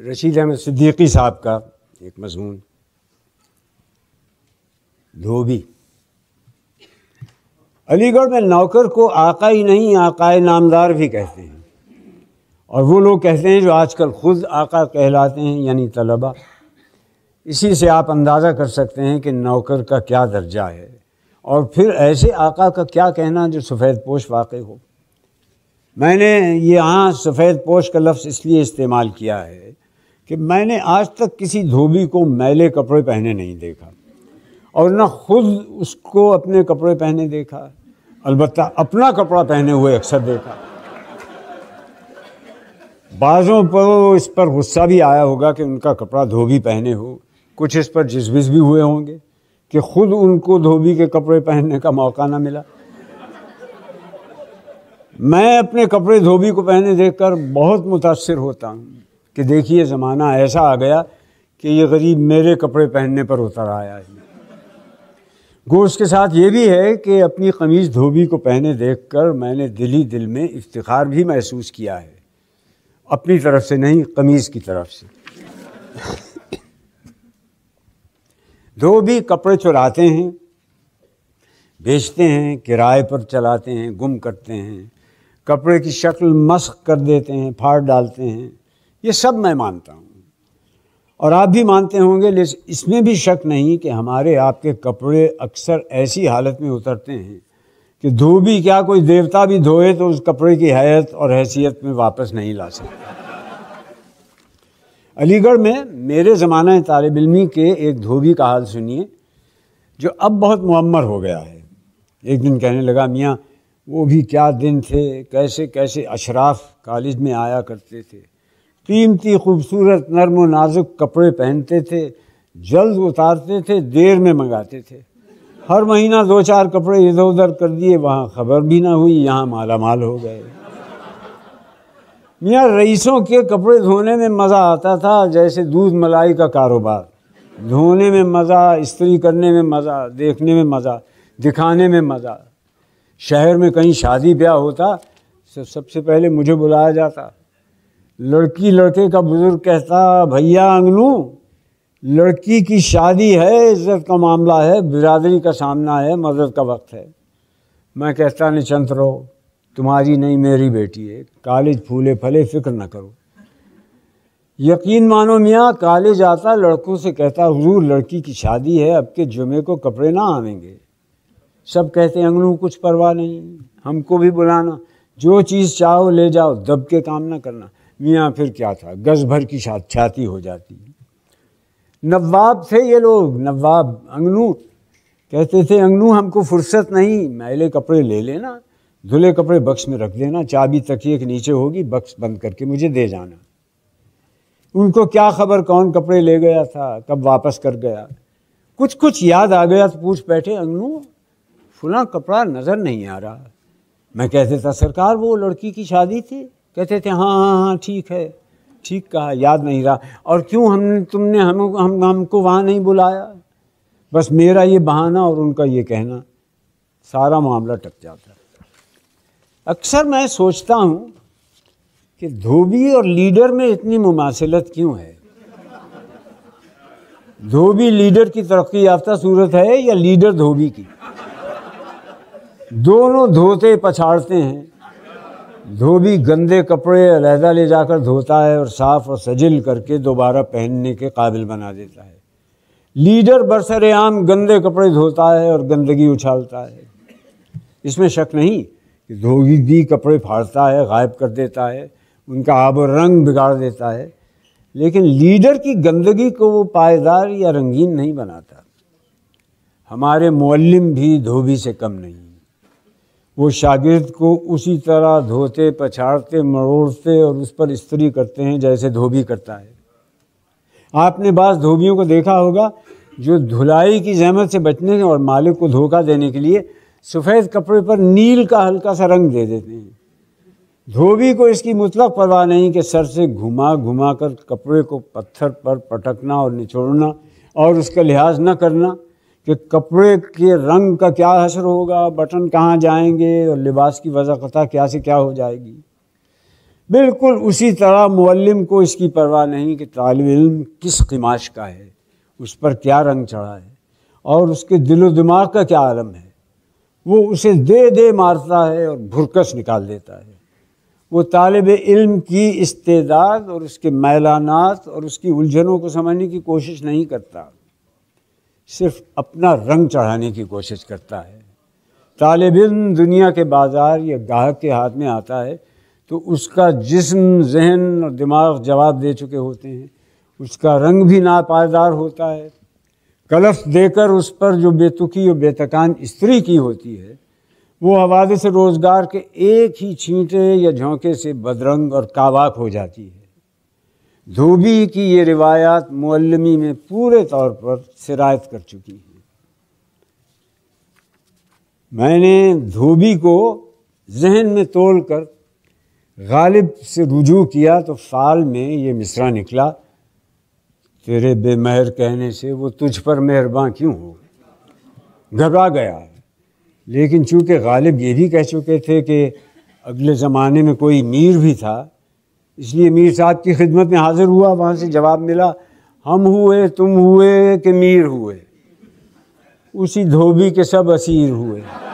रशीद अहमद सिद्दीकी साहब का एक मजमून धोबी अलीगढ़ में नौकर को आका ही नहीं आकाए नामदार भी कहते हैं और वो लोग कहते हैं जो आजकल खुद आका कहलाते हैं यानी तलबा इसी से आप अंदाज़ा कर सकते हैं कि नौकर का क्या दर्जा है और फिर ऐसे आका का क्या कहना जो सफ़ेद पोश वाक़ हो मैंने यहाँ सफ़ेद पोश का लफ्ज़ इसलिए इस्तेमाल किया है कि मैंने आज तक किसी धोबी को मैले कपड़े पहने नहीं देखा और ना खुद उसको अपने कपड़े पहने देखा अलबत् अपना कपड़ा पहने हुए अक्सर देखा बाज़ों पर इस पर गुस्सा भी आया होगा कि उनका कपड़ा धोबी पहने हो कुछ इस पर जिसबिस भी हुए होंगे कि खुद उनको धोबी के कपड़े पहनने का मौका ना मिला मैं अपने कपड़े धोबी को पहने देखकर बहुत मुतासर होता हूँ कि देखिए ज़माना ऐसा आ गया कि ये गरीब मेरे कपड़े पहनने पर उतर आया है गो के साथ ये भी है कि अपनी कमीज़ धोबी को पहने देखकर मैंने दिली दिल में इफ्तार भी महसूस किया है अपनी तरफ से नहीं कमीज़ की तरफ से धोबी कपड़े चुराते हैं बेचते हैं किराए पर चलाते हैं गुम करते हैं कपड़े की शक्ल मस्क कर देते हैं फाड़ डालते हैं ये सब मैं मानता हूँ और आप भी मानते होंगे लेकिन इसमें भी शक नहीं कि हमारे आपके कपड़े अक्सर ऐसी हालत में उतरते हैं कि धोबी क्या कोई देवता भी धोए तो उस कपड़े की हैत और हैसियत में वापस नहीं ला सकता अलीगढ़ में मेरे ज़माना तालब इलमी के एक धोबी का हाल सुनिए जो अब बहुत मम्मर हो गया है एक दिन कहने लगा मियाँ वो भी क्या दिन थे कैसे कैसे अशराफ कॉलेज में आया करते थे कीमती खूबसूरत नरम व नाजुक कपड़े पहनते थे जल्द उतारते थे देर में मंगाते थे हर महीना दो चार कपड़े इधर उधर कर दिए वहाँ खबर भी ना हुई यहाँ माला माल हो गए मियाँ रईसों के कपड़े धोने में मज़ा आता था जैसे दूध मलाई का कारोबार धोने में मज़ा स्त्री करने में मज़ा देखने में मज़ा दिखाने में मज़ा शहर में कहीं शादी ब्याह होता तो सबसे पहले मुझे बुलाया जाता लड़की लड़के का बुजुर्ग कहता भैया अंगनू लड़की की शादी है इज्जत का मामला है बिरादरी का सामना है मदद का वक्त है मैं कहता निचंत रहो तुम्हारी नहीं मेरी बेटी है कॉलेज फूले फले फिक्र ना करो यकीन मानो मियाँ कॉलेज आता लड़कों से कहता हजूर लड़की की शादी है अब के जुमे को कपड़े ना आवेंगे सब कहते अंगनू कुछ परवाह नहीं हमको भी बुलाना जो चीज़ चाहो ले जाओ दब के काम ना करना मियाँ फिर क्या था गज भर की छाती हो जाती नवाब थे ये लोग नवाब अंगनू कहते थे अंगनू हमको फुर्सत नहीं मैले कपड़े ले लेना धुले कपड़े बक्स में रख देना चाबी तकिए के नीचे होगी बक्स बंद करके मुझे दे जाना उनको क्या खबर कौन कपड़े ले गया था कब वापस कर गया कुछ कुछ याद आ गया तो पूछ बैठे अंगनू फुला कपड़ा नज़र नहीं आ रहा मैं कहते था सरकार वो लड़की की शादी थी कहते थे हाँ हाँ हाँ ठीक है ठीक कहा याद नहीं रहा और क्यों हम तुमने हम हम हमको वहाँ नहीं बुलाया बस मेरा ये बहाना और उनका ये कहना सारा मामला टक जाता है अक्सर मैं सोचता हूँ कि धोबी और लीडर में इतनी मुमासिलत क्यों है धोबी लीडर की तरक्की याफ्ता सूरत है या लीडर धोबी की दोनों धोते पछाड़ते हैं धोबी गंदे कपड़े अलहदा ले जाकर धोता है और साफ और सजिल करके दोबारा पहनने के काबिल बना देता है लीडर बरसर आम गंदे कपड़े धोता है और गंदगी उछालता है इसमें शक नहीं कि धोबी भी कपड़े फाड़ता है गायब कर देता है उनका आब और रंग बिगाड़ देता है लेकिन लीडर की गंदगी को वो पायदार या रंगीन नहीं बनाता हमारे मुल्लिम भी धोबी से कम नहीं वो शागिर्द को उसी तरह धोते पछाड़ते मरोड़ते और उस पर स्त्री करते हैं जैसे धोबी करता है आपने बास धोबियों को देखा होगा जो धुलाई की जहमत से बचने और मालिक को धोखा देने के लिए सफ़ेद कपड़े पर नील का हल्का सा रंग दे देते हैं धोबी को इसकी मुतलक परवाह नहीं कि सर से घुमा घुमा कर कपड़े को पत्थर पर पटकना और निचोड़ना और उसका लिहाज न करना कि कपड़े के रंग का क्या असर होगा बटन कहाँ जाएंगे और लिबास की वजाकता क्या से क्या हो जाएगी बिल्कुल उसी तरह मुल्म को इसकी परवाह नहीं कि तालब इम किस खिमाश का है उस पर क्या रंग चढ़ा है और उसके दिलो दिमाग का क्या आलम है वो उसे दे दे मारता है और भुरकस निकाल देता है वो तालब इल्म की इस्तेदाद और उसके मैलानात और उसकी उलझनों को समझने की कोशिश नहीं करता सिर्फ अपना रंग चढ़ाने की कोशिश करता है तालब दुनिया के बाज़ार या गाहक के हाथ में आता है तो उसका जिस्म जहन और दिमाग जवाब दे चुके होते हैं उसका रंग भी नापायदार होता है कलफ देकर उस पर जो बेतुकी और बेतकान स्त्री की होती है वो हवाले से रोज़गार के एक ही छींटे या झोंके से बदरंग और कावाक हो जाती है धोबी की ये रिवायात मुअल्लमी में पूरे तौर पर शिरायत कर चुकी हैं मैंने धोबी को जहन में तोड़ कर गालिब से रुजू किया तो फाल में ये मिसरा निकला तेरे बेमहर कहने से वो तुझ पर मेहरबान क्यों हो घबरा गया लेकिन चूंकि गालिब ये भी कह चुके थे कि अगले ज़माने में कोई मीर भी था इसलिए मीर साहब की खिदमत में हाज़िर हुआ वहाँ से जवाब मिला हम हुए तुम हुए कि मीर हुए उसी धोबी के सब असीर हुए